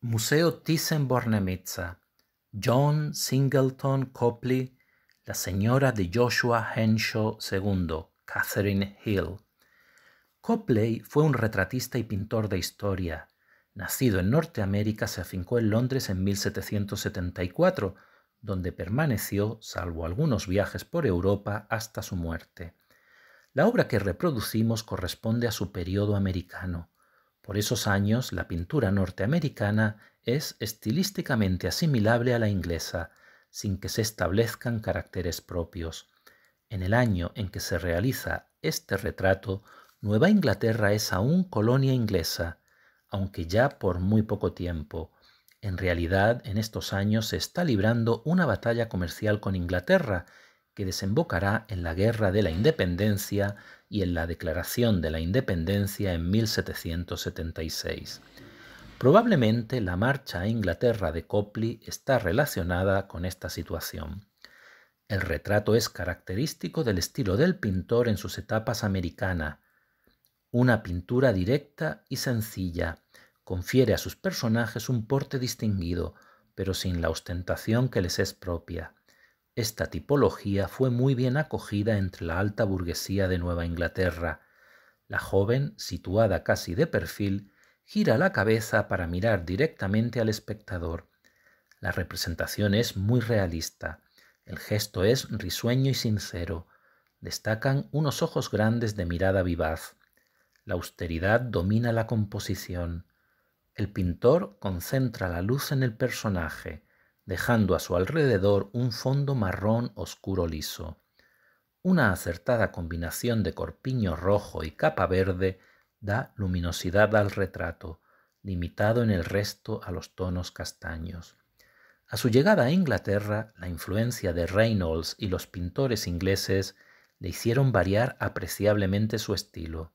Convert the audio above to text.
Museo Thyssen-Bornemisza, John Singleton Copley, la señora de Joshua Henshaw II, Catherine Hill. Copley fue un retratista y pintor de historia. Nacido en Norteamérica, se afincó en Londres en 1774, donde permaneció, salvo algunos viajes por Europa, hasta su muerte. La obra que reproducimos corresponde a su periodo americano. Por esos años, la pintura norteamericana es estilísticamente asimilable a la inglesa, sin que se establezcan caracteres propios. En el año en que se realiza este retrato, Nueva Inglaterra es aún colonia inglesa, aunque ya por muy poco tiempo. En realidad, en estos años se está librando una batalla comercial con Inglaterra, que desembocará en la Guerra de la Independencia y en la Declaración de la Independencia en 1776. Probablemente la marcha a Inglaterra de Copley está relacionada con esta situación. El retrato es característico del estilo del pintor en sus etapas americana. Una pintura directa y sencilla confiere a sus personajes un porte distinguido, pero sin la ostentación que les es propia. Esta tipología fue muy bien acogida entre la alta burguesía de Nueva Inglaterra. La joven, situada casi de perfil, gira la cabeza para mirar directamente al espectador. La representación es muy realista. El gesto es risueño y sincero. Destacan unos ojos grandes de mirada vivaz. La austeridad domina la composición. El pintor concentra la luz en el personaje dejando a su alrededor un fondo marrón oscuro liso. Una acertada combinación de corpiño rojo y capa verde da luminosidad al retrato, limitado en el resto a los tonos castaños. A su llegada a Inglaterra, la influencia de Reynolds y los pintores ingleses le hicieron variar apreciablemente su estilo.